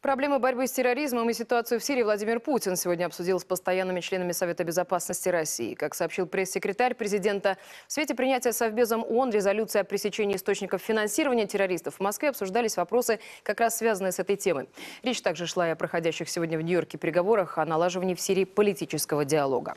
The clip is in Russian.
Проблемы борьбы с терроризмом и ситуацию в Сирии Владимир Путин сегодня обсудил с постоянными членами Совета Безопасности России. Как сообщил пресс-секретарь президента, в свете принятия Совбезом ООН резолюции о пресечении источников финансирования террористов в Москве обсуждались вопросы, как раз связанные с этой темой. Речь также шла и о проходящих сегодня в Нью-Йорке переговорах о налаживании в Сирии политического диалога.